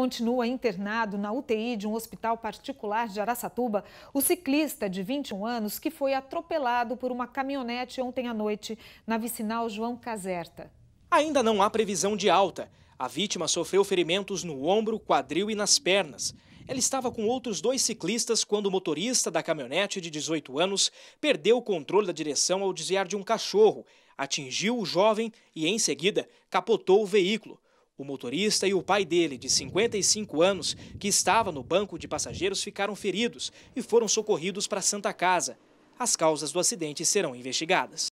Continua internado na UTI de um hospital particular de Araçatuba o ciclista de 21 anos que foi atropelado por uma caminhonete ontem à noite na vicinal João Caserta. Ainda não há previsão de alta. A vítima sofreu ferimentos no ombro, quadril e nas pernas. Ela estava com outros dois ciclistas quando o motorista da caminhonete de 18 anos perdeu o controle da direção ao desviar de um cachorro, atingiu o jovem e, em seguida, capotou o veículo. O motorista e o pai dele, de 55 anos, que estava no banco de passageiros, ficaram feridos e foram socorridos para a Santa Casa. As causas do acidente serão investigadas.